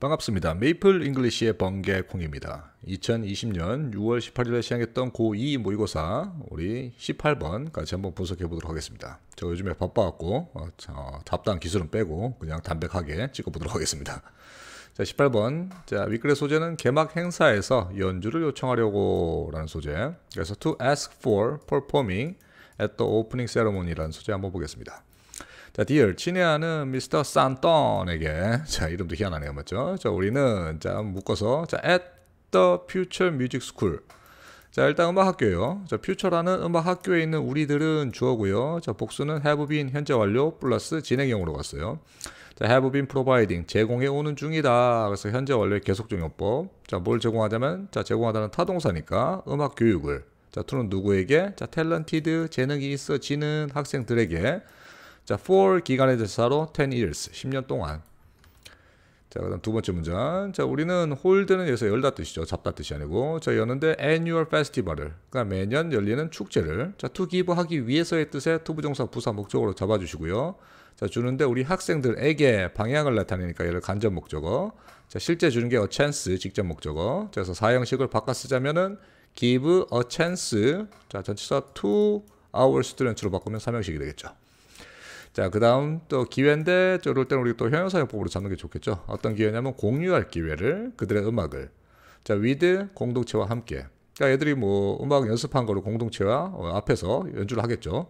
반갑습니다. 메이플 잉글리시의 번개콩입니다. 2020년 6월 18일에 시행했던 고2 모의고사 우리 18번까지 한번 분석해 보도록 하겠습니다. 저 요즘에 바빠갖고 어, 어, 답당 기술은 빼고 그냥 담백하게 찍어 보도록 하겠습니다. 자 18번 자 윗글의 소재는 개막 행사에서 연주를 요청하려고 라는 소재 그래서 to ask for performing at the opening ceremony라는 소재 한번 보겠습니다. 자, dear 친애하는 미스터 산턴에게 자 이름도 희한하네요, 맞죠? 자 우리는 자 묶어서 자 at the future music school 자 일단 음악 학교예요. 자 퓨처라는 음악 학교에 있는 우리들은 주어고요. 자 복수는 have been 현재 완료 플러스 진행형으로 갔어요. 자 have been providing 제공해 오는 중이다. 그래서 현재 완료의 계속적용법. 자 뭘 제공하자면 자 제공하다는 타동사니까 음악 교육을 자 to는 누구에게 자 탤런티드 재능이 있어지는 학생들에게 자, for 기간의 대사로 10 years, 10년 동안. 자, 그다음 두 번째 문장. 자, 우리는 홀드는 여기서 열다 뜻이죠. 잡다 뜻이 아니고. 자, 여는데 annual festival을 그러니까 매년 열리는 축제를 자, to give 하기 위해서의 뜻에 투부정사 부사 목적으로 잡아 주시고요. 자, 주는데 우리 학생들에게 방향을 나타내니까 얘를 간접 목적어. 자, 실제 주는 게 a chance 직접 목적어. 자, 그래서 사형식을 바꿔 쓰자면은 give a chance 자, 전체사 to our student로 바꾸면 사형식이 되겠죠. 자, 그 다음 또 기회인데 저럴 때는 우리 또 형용사용법으로 잡는 게 좋겠죠. 어떤 기회냐면 공유할 기회를 그들의 음악을 자, 위드 공동체와 함께. 그러니까 애들이 뭐 음악 연습한 거를 공동체와 어, 앞에서 연주를 하겠죠.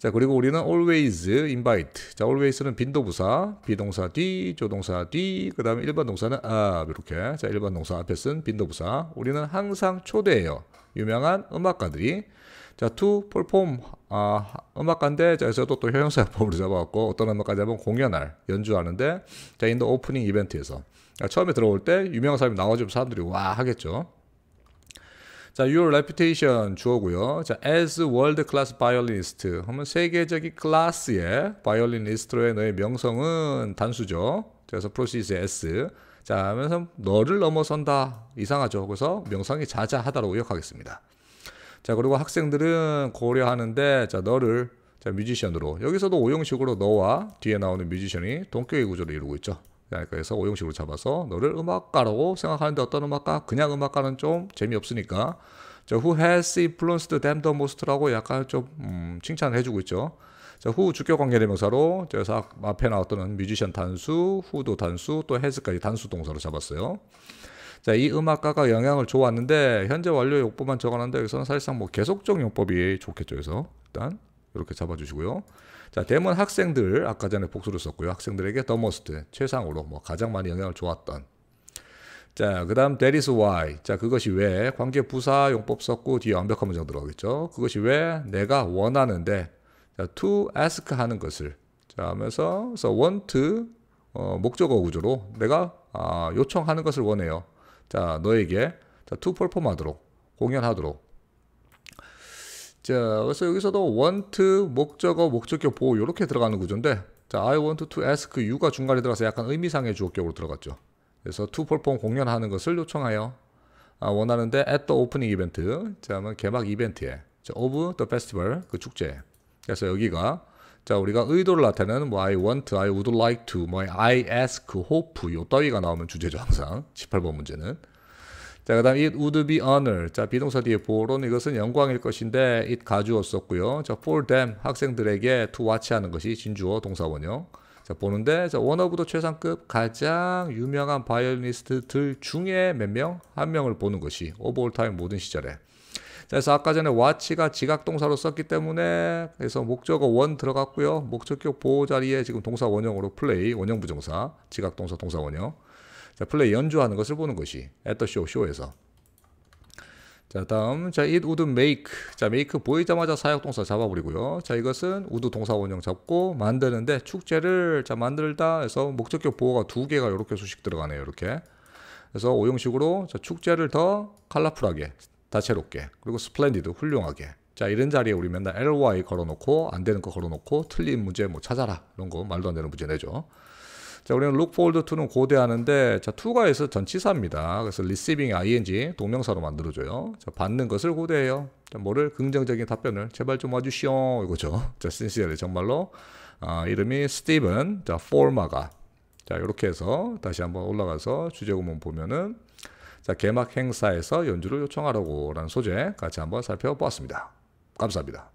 자, 그리고 우리는 always invite. 자, always는 빈도부사, 비동사 뒤, 조동사 뒤, 그 다음에 일반 동사는 아, 이렇게. 자, 일반 동사 앞에 쓴 빈도부사. 우리는 항상 초대해요. 유명한 음악가들이. 자, to perform, 아, 음악가인데, 자, 여기서도 또 형용사법으로 잡아왔고, 어떤 음악까지으면 공연할, 연주하는데, 자, 인도 오프닝 이벤트에서. 자, 처음에 들어올 때 유명한 사람이 나와주면 사람들이 와 하겠죠. 자, your reputation 주어고요. 자, as world class violinist 하면 세계적인 클래스의 바이올리니스트로의 너의 명성은 단수죠. 그래서 proceeds s. 자, 하면서 너를 넘어선다. 이상하죠. 그래서 명성이 자자하다로 의역하겠습니다. 자, 그리고 학생들은 고려하는데 자, 너를 자, 뮤지션으로 여기서도 오형식으로 너와 뒤에 나오는 뮤지션이 동격의 구조를 이루고 있죠. 그래서 오형식으로 잡아서 너를 음악가라고 생각하는데 어떤 음악가? 그냥 음악가는 좀 재미없으니까 저 who has influenced them the most라고 약간 좀 음, 칭찬을 해주고 있죠. 자, who 주격 관계대명사로 제사 앞에 나왔던 뮤지션 단수, who도 단수, 또 has까지 단수 동사로 잡았어요. 자, 이 음악가가 영향을 줘왔는데 현재 완료 용법만 적어놨는데 여기서는 사실상 뭐 계속적 용법이 좋겠죠. 그래서 일단 이렇게 잡아주시고요. 자, 대문 학생들 아까 전에 복수를 썼고요. 학생들에게 the most 최상으로 뭐 가장 많이 영향을 주었던. 자, 그다음 that is why. 자, 그것이 왜 관계 부사 용법 썼고 뒤에 완벽한 문장 들어가겠죠. 그것이 왜 내가 원하는데 자, to ask 하는 것을 자, 하면서 so want 어, 목적어 구조로 내가 아, 요청하는 것을 원해요. 자, 너에게 자, to perform 하도록 공연하도록 자, 그래서 여기서도 want, 목적어, 목적격 보호 이렇게 들어가는 구조인데 자, I want to ask you가 중간에 들어가서 약간 의미상의 주어격으로 들어갔죠. 그래서 to perform 공연하는 것을 요청하여 아, 원하는데 at the opening event 자, 개막 이벤트에 자, of the festival 그 축제 그래서 여기가 자 우리가 의도를 나타내는 뭐 I want, I would like to, 뭐 I ask, hope 요 따위가 나오면 주제죠 항상 18번 문제는 자, 그 다음 it would be honor. 자, 비동사 뒤에 보론 이것은 영광일 것인데 it 가주었었고요. 자, for them 학생들에게 to watch 하는 것이 진주어 동사원형. 자, 보는데 자, 원어브도 최상급 가장 유명한 바이올리니스트들 중에 몇 명? 한 명을 보는 것이 오버올 타임 모든 시절에. 자, 그래서 아까 전에 watch가 지각 동사로 썼기 때문에 그래서 목적어 원 들어갔고요. 목적격 보호 자리에 지금 동사 원형으로 플레이 원형 부정사 지각 동사 동사 원형. 자, 플레이 연주하는 것을 보는 것이 a 터쇼 쇼에서. 자, 다음. 자, it would make. 자, make 보이자마자 사역동사 잡아버리고요. 자, 이것은 would 동사 원형 잡고 만드는데 축제를 자, 만들다 해서 목적격 보호가 두 개가 이렇게 수식 들어가네요. 이렇게. 그래서 오형식으로 자, 축제를 더 컬러풀하게, 다채롭게, 그리고 스플렌디드, 훌륭하게. 자, 이런 자리에 우리 맨날 ly 걸어놓고, 안 되는 거 걸어놓고, 틀린 문제 뭐 찾아라. 이런 거 말도 안 되는 문제 내죠. 자, 우리는 look forward to는 고대하는데 자, to가 해서 전치사입니다. 그래서 receiving ing 동명사로 만들어줘요. 자, 받는 것을 고대해요. 자, 뭐를 긍정적인 답변을 제발 좀 와주시오 이거죠. 자, sincerely 정말로 아, 이름이 스티븐 자, forma가 자, 이렇게 해서 다시 한번 올라가서 주제 구문 보면은 자, 개막 행사에서 연주를 요청하라고 라는 소재 같이 한번 살펴보았습니다. 감사합니다.